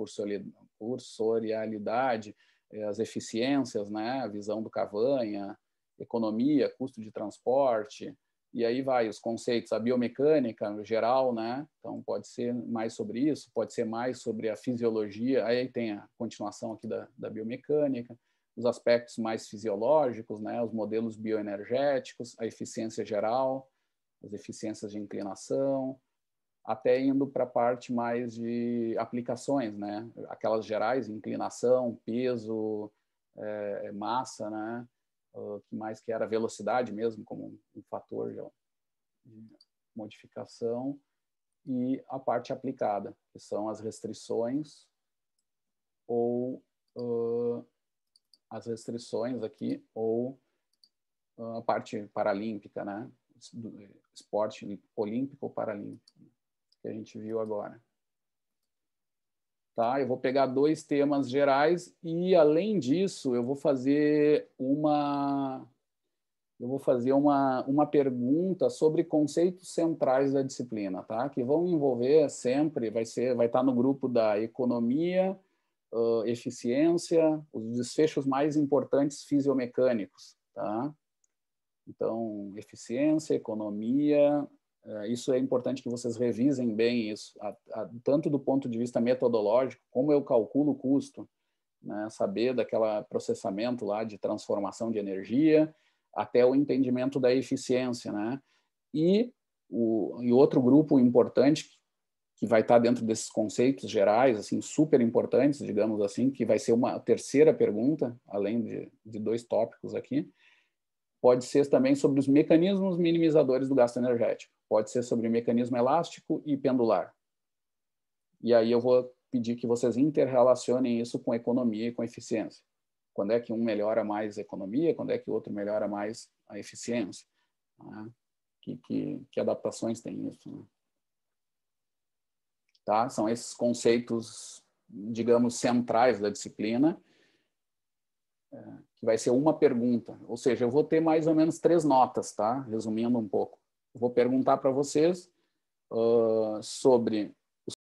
cursorialidade, eh, as eficiências, né, a visão do Cavanha, economia, custo de transporte, e aí vai os conceitos, a biomecânica no geral, né? Então pode ser mais sobre isso, pode ser mais sobre a fisiologia, aí tem a continuação aqui da, da biomecânica, os aspectos mais fisiológicos, né? Os modelos bioenergéticos, a eficiência geral, as eficiências de inclinação, até indo para a parte mais de aplicações, né? Aquelas gerais, inclinação, peso, é, massa, né? o ah, que mais que era a velocidade mesmo como um, fator de, modificação e a parte aplicada, que são as restrições ou uh, as restrições aqui ou ah, a parte paralímpica, né? Esporte olímpico ou paralímpico, que a gente viu agora. Tá? Eu vou pegar dois temas gerais e, além disso, eu vou fazer uma, eu vou fazer uma, uma pergunta sobre conceitos centrais da disciplina, tá? Que vão envolver sempre, vai ser, vai estar tá no grupo da economia, uh, eficiência, os desfechos mais importantes fisiomecânicos, tá? Então, eficiência, economia, eh, isso é importante que vocês revisem bem isso, a, a, tanto do ponto de vista metodológico, como eu calculo o custo, né? saber daquela processamento lá de transformação de energia, até o entendimento da eficiência, né? E, o, e outro grupo importante que vai estar dentro desses conceitos gerais, assim, super importantes, digamos assim, que vai ser uma terceira pergunta, além de, de dois tópicos aqui, pode ser também sobre os mecanismos minimizadores do gasto energético. Pode ser sobre mecanismo elástico e pendular. E aí eu vou pedir que vocês interrelacionem isso com economia e com eficiência. Quando é que um melhora mais a economia, quando é que o outro melhora mais a eficiência. Né? Que, que, que, adaptações tem isso. Né? Tá? São esses conceitos, digamos, centrais da disciplina, é, que vai ser uma pergunta. Ou seja, eu vou ter mais ou menos três notas, tá? resumindo um pouco vou perguntar para vocês uh, sobre